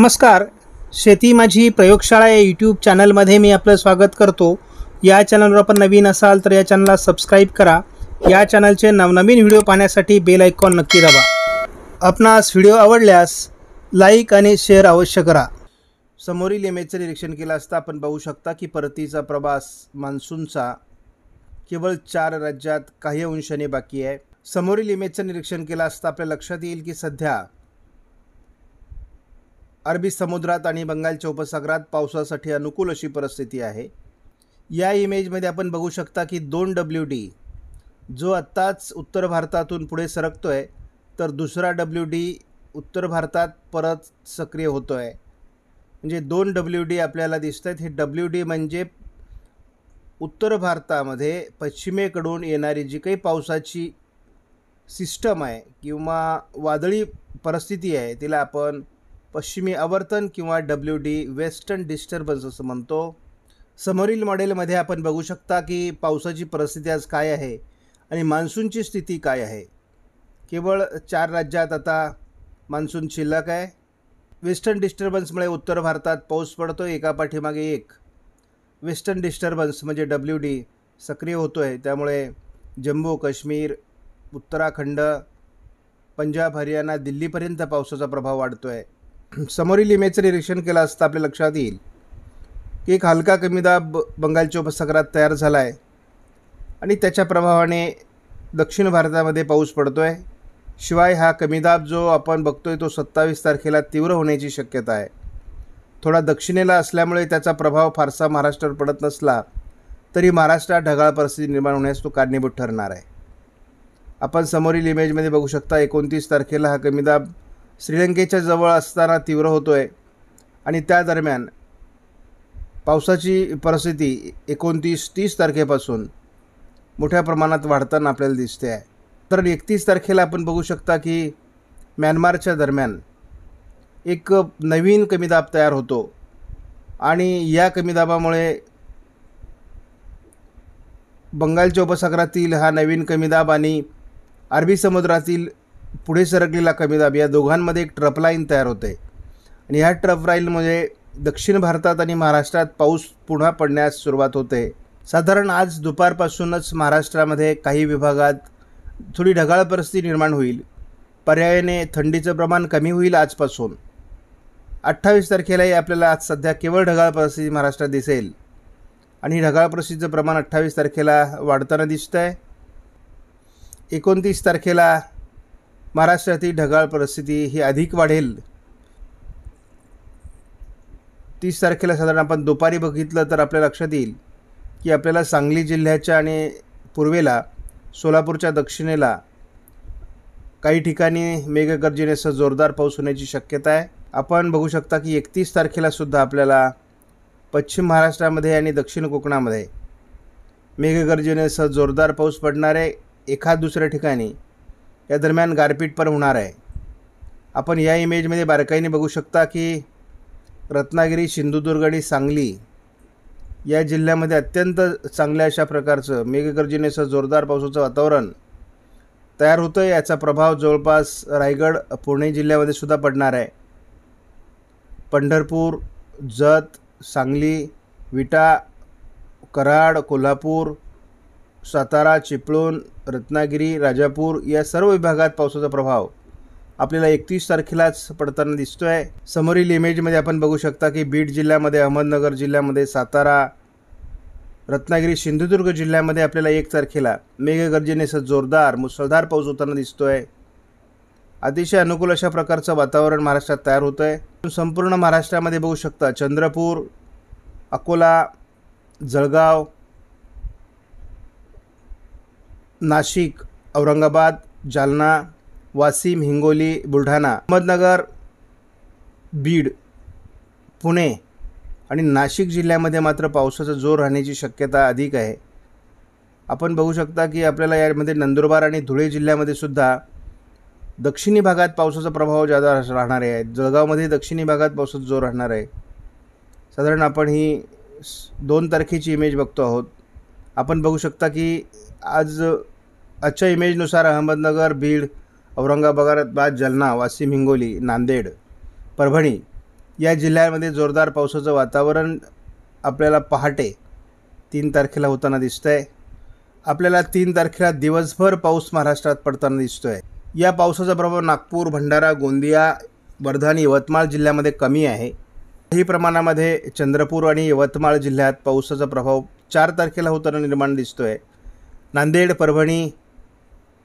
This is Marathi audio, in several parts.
नमस्कार शेती माझी प्रयोगशाळा या यूट्यूब चॅनलमध्ये मी आपलं स्वागत करतो या चॅनलवर आपण नवीन असाल तर या चॅनलला सबस्क्राईब करा या चॅनलचे नवनवीन व्हिडिओ पाहण्यासाठी बेल आयकॉन नक्की दाबा आपणास व्हिडिओ आवडल्यास लाईक आणि शेअर अवश्य करा समोरील इमेजचं निरीक्षण केलं असता आपण पाहू शकता की परतीचा प्रवास मान्सूनचा केवळ चार राज्यात काही अंशाने बाकी आहे समोरील इमेजचं निरीक्षण केलं असता आपल्या लक्षात येईल की सध्या अरबी समुद्रात आणि बंगालच्या उपसागरात पावसासाठी अनुकूल अशी परिस्थिती आहे या इमेजमध्ये आपण बघू शकता की दोन डब्ल्यू डी जो आत्ताच उत्तर भारतातून पुढे सरकतो आहे तर दुसरा डब्ल्यू डी उत्तर भारतात परत सक्रिय होतो आहे म्हणजे दोन डब्ल्यू डी आपल्याला दिसत आहेत हे डब्ल्यू डी म्हणजे उत्तर भारतामध्ये पश्चिमेकडून येणारी जी काही पावसाची सिस्टम आहे किंवा वादळी परिस्थिती आहे तिला आपण पश्चिमी आवर्तन किंवा डब्ल्यू डी वेस्टर्न डिस्टर्बन्स असं म्हणतो समोरील मॉडेलमध्ये आपण बघू शकता की पावसाची परिस्थिती आज काय आहे आणि मान्सूनची स्थिती काय आहे केवळ चार राज्यात आता मान्सून शिल्लक आहे वेस्टर्न डिस्टर्बन्समुळे उत्तर भारतात पाऊस पडतो एका पाठीमागे एक वेस्टर्न डिस्टर्बन्स म्हणजे डब्ल्यू डी सक्रिय होतो आहे त्यामुळे जम्मू काश्मीर उत्तराखंड पंजाब हरियाणा दिल्लीपर्यंत पावसाचा प्रभाव वाढतो आहे समोरील इमेजचं निरीक्षण केलं असता आपल्या लक्षात येईल की एक हलका कमीदाब बंगालच्या उपसागरात तयार झाला आहे आणि त्याच्या प्रभावाने दक्षिण भारतामध्ये पाऊस पडतो आहे शिवाय हा कमीदाब जो आपण बघतोय तो सत्तावीस तारखेला तीव्र होण्याची शक्यता आहे थोडा दक्षिणेला असल्यामुळे त्याचा प्रभाव फारसा महाराष्ट्रावर पडत नसला तरी महाराष्ट्रात ढगाळ परिस्थिती निर्माण होण्यास तो कारणीभूत ठरणार आहे आपण समोरील इमेजमध्ये बघू शकता एकोणतीस तारखेला हा कमीदाब श्रीलंकेच्या जवळ असताना तीव्र होतो आहे आणि त्या दरम्यान पावसाची परिस्थिती एकोणतीस तीस तारखेपासून मोठ्या प्रमाणात वाढताना आपल्याला दिसते आहे तर एकतीस तारखेला आपण बघू शकता की म्यानमारच्या दरम्यान एक नवीन कमीदाब तयार होतो आणि या कमीदाबामुळे बंगालच्या उपसागरातील हा नवीन कमीदाब आणि अरबी समुद्रातील पुढे सरकलेला कमी दाब या दोघांमध्ये एक ट्रफ लाईन तयार होते आणि ह्या ट्रफ लाईनमध्ये म्हणजे दक्षिण भारतात आणि महाराष्ट्रात पाऊस पुन्हा पडण्यास सुरुवात होते साधारण आज दुपारपासूनच महाराष्ट्रामध्ये काही विभागात थोडी ढगाळ परिस्थिती निर्माण होईल पर्यायाने थंडीचं प्रमाण कमी होईल आजपासून अठ्ठावीस तारखेलाही आपल्याला आज सध्या केवळ ढगाळ परिस्थिती महाराष्ट्रात दिसेल आणि ढगाळ परिस्थितीचं प्रमाण अठ्ठावीस तारखेला वाढताना दिसतं आहे एकोणतीस तारखेला महाराष्ट्रातील ढगाळ परिस्थिती ही अधिक वाढेल तीस तारखेला साधारण आपण दुपारी बघितलं तर आपल्या लक्षात येईल की आपल्याला सांगली जिल्ह्याच्या आणि पूर्वेला सोलापूरच्या दक्षिणेला काही ठिकाणी मेघगर्जनेसह जोरदार पाऊस होण्याची शक्यता आहे आपण बघू शकता की एकतीस तारखेलासुद्धा आपल्याला पश्चिम महाराष्ट्रामध्ये आणि दक्षिण कोकणामध्ये मेघगर्जनेसह जोरदार पाऊस पडणारे एखाद दुसऱ्या ठिकाणी या दरम्यान गारपीट पण होणार आहे आपण या इमेजमध्ये बारकाईने बघू शकता की रत्नागिरी सिंधुदुर्ग आणि सांगली या जिल्ह्यामध्ये अत्यंत चांगल्या अशा प्रकारचं मेघगर्जनेसह जोरदार पावसाचं वातावरण तयार होतं याचा प्रभाव जवळपास रायगड पुणे जिल्ह्यामध्ये सुद्धा पडणार आहे पंढरपूर जत सांगली विटा कराड कोल्हापूर सातारा चिपळूण रत्नागिरी राजापूर या सर्व विभागात पावसाचा प्रभाव आपल्याला एकतीस तारखेलाच पडताना दिसतो आहे समोरील इमेजमध्ये आपण बघू शकता की बीड जिल्ह्यामध्ये अहमदनगर जिल्ह्यामध्ये सातारा रत्नागिरी सिंधुदुर्ग जिल्ह्यामध्ये आपल्याला एक तारखेला मेघगर्जनेसह जोरदार मुसळधार पाऊस होताना दिसतो आहे अतिशय अनुकूल अशा प्रकारचं वातावरण महाराष्ट्रात तयार होतं आहे संपूर्ण महाराष्ट्रामध्ये बघू शकता चंद्रपूर अकोला जळगाव नाशिक औरंगाबाद जालना वाशिम हिंगोली बुलढाणा अहमदनगर बीड पुणे आणि नाशिक जिल्ह्यामध्ये मात्र पावसाचा जोर राहण्याची शक्यता अधिक आहे आपण बघू शकता की आपल्याला यामध्ये नंदुरबार आणि धुळे जिल्ह्यामध्ये सुद्धा दक्षिणी भागात पावसाचा प्रभाव जादा राहणार आहे जळगावमध्ये दक्षिणी भागात पावसाचा जोर राहणार आहे साधारण आपण ही दोन तारखेची इमेज बघतो आहोत आपण बघू शकता की आज आजच्या इमेजनुसार अहमदनगर बीड औरंगाबाद जलना वाशिम हिंगोली नांदेड परभणी या जिल्ह्यांमध्ये जोरदार पावसाचं वातावरण आपल्याला पहाटे तीन तारखेला होताना दिसतं आहे आपल्याला तीन तारखेला दिवसभर पाऊस महाराष्ट्रात पडताना दिसतो आहे या पावसाचा प्रभाव नागपूर भंडारा गोंदिया वर्धा आणि यवतमाळ जिल्ह्यामध्ये कमी आहे काही प्रमाणामध्ये चंद्रपूर आणि यवतमाळ जिल्ह्यात पावसाचा प्रभाव चार तारखेला होताना निर्माण दिसतो आहे नांदेड परभणी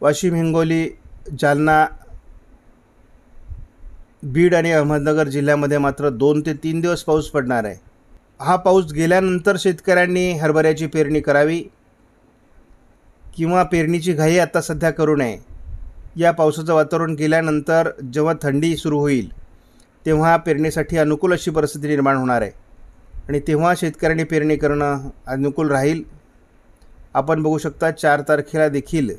वाशिम हिंगोली जालना बीड आणि अहमदनगर जिल्ह्यामध्ये मात्र दोन ते तीन दिवस पाऊस पडणार आहे हा पाऊस गेल्यानंतर शेतकऱ्यांनी हरभऱ्याची पेरणी करावी किंवा पेरणीची घाई आता सध्या करू नये या पावसाचं वातावरण गेल्यानंतर जेव्हा थंडी सुरू होईल तेव्हा पेरणीसाठी अनुकूल अशी परिस्थिती निर्माण होणार आहे आणि तेव्हा शेतकऱ्यांनी पेरणी करणं अनुकूल राहील आपण बघू शकता चार तारखेला देखील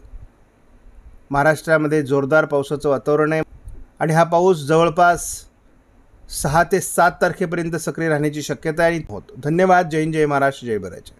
महाराष्ट्रामध्ये जोरदार पावसाचं वातावरण आहे आणि हा पाऊस जवळपास सहा ते सात तारखेपर्यंत सक्रिय राहण्याची शक्यता आहे होत धन्यवाद जैन जय महाराष्ट्र जय भराचे